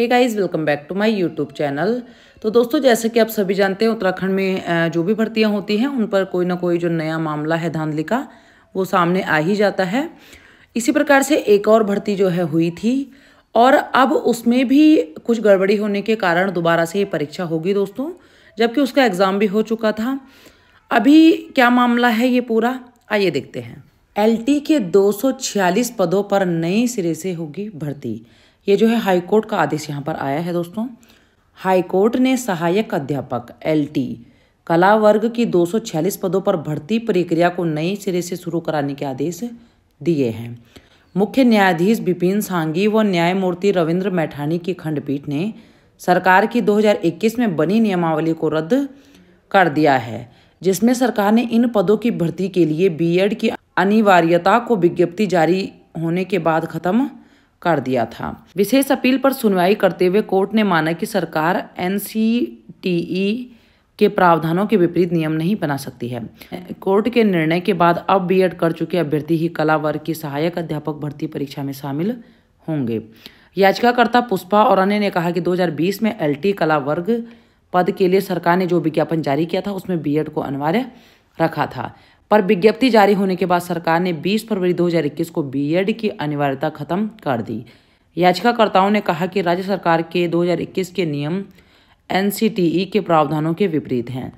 hey guys welcome back to my YouTube channel तो दोस्तों जैसे कि आप सभी जानते हैं उत्तराखंड में जो भी भर्तियां होती हैं उन पर कोई ना कोई जो नया मामला है धांधली का वो सामने आ ही जाता है इसी प्रकार से एक और भर्ती जो है हुई थी और अब उसमें भी कुछ गड़बड़ी होने के कारण दोबारा से ये परीक्षा होगी दोस्तों जबकि उसका एग्ज़ाम भी हो चुका था अभी क्या मामला है ये पूरा आइए देखते हैं एलटी के 246 पदों पर नए सिरे से होगी भर्ती ये जो है हाई कोर्ट का आदेश यहाँ पर आया है दोस्तों हाई कोर्ट ने सहायक अध्यापक एलटी कला वर्ग की 246 पदों पर भर्ती प्रक्रिया को नए सिरे से शुरू कराने के आदेश दिए हैं मुख्य न्यायाधीश बिपिन सांगी व न्यायमूर्ति रविन्द्र मैठानी की खंडपीठ ने सरकार की 2021 में बनी नियमावली को रद्द कर दिया है जिसमें सरकार ने इन पदों की भर्ती के लिए बीएड की अनिवार्यता को विज्ञप्ति जारी होने के बाद खत्म कर दिया था विशेष अपील पर सुनवाई करते हुए कोर्ट ने माना कि सरकार एन के प्रावधानों के विपरीत नियम नहीं बना सकती है कोर्ट के निर्णय के बाद अब बी कर चुके अभ्यर्थी ही कला वर्ग की सहायक अध्यापक भर्ती परीक्षा में शामिल होंगे याचिकाकर्ता पुष्पा और अन्य ने कहा कि 2020 में एलटी कला वर्ग पद के लिए सरकार ने जो विज्ञापन जारी किया था उसमें बी को अनिवार्य रखा था पर विज्ञप्ति जारी होने के बाद सरकार ने 20 फरवरी 2021 को बीएड e की अनिवार्यता खत्म कर दी याचिकाकर्ताओं ने कहा कि राज्य सरकार के 2021 के नियम एन e के प्रावधानों के विपरीत हैं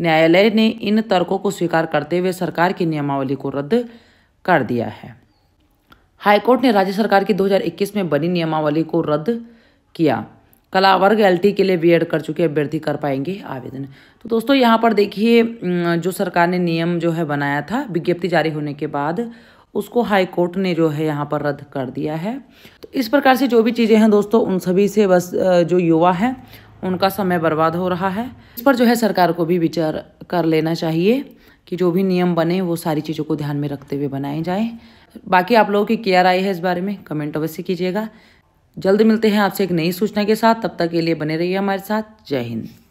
न्यायालय ने इन तर्कों को स्वीकार करते हुए सरकार की नियमावली को रद्द कर दिया है हाईकोर्ट ने राज्य सरकार की 2021 में बनी नियमावली को रद्द किया कला वर्ग एल के लिए बी कर चुके अभ्यर्थी कर पाएंगे आवेदन तो दोस्तों यहाँ पर देखिए जो सरकार ने नियम जो है बनाया था विज्ञप्ति जारी होने के बाद उसको हाई कोर्ट ने जो है यहाँ पर रद्द कर दिया है तो इस प्रकार से जो भी चीज़ें हैं दोस्तों उन सभी से बस जो युवा हैं उनका समय बर्बाद हो रहा है इस पर जो है सरकार को भी विचार कर लेना चाहिए कि जो भी नियम बने वो सारी चीज़ों को ध्यान में रखते हुए बनाए जाएँ बाकी आप लोगों की क्या राय है इस बारे में कमेंट अवश्य कीजिएगा जल्द मिलते हैं आपसे एक नई सूचना के साथ तब तक के लिए बने रहिए हमारे साथ जय हिंद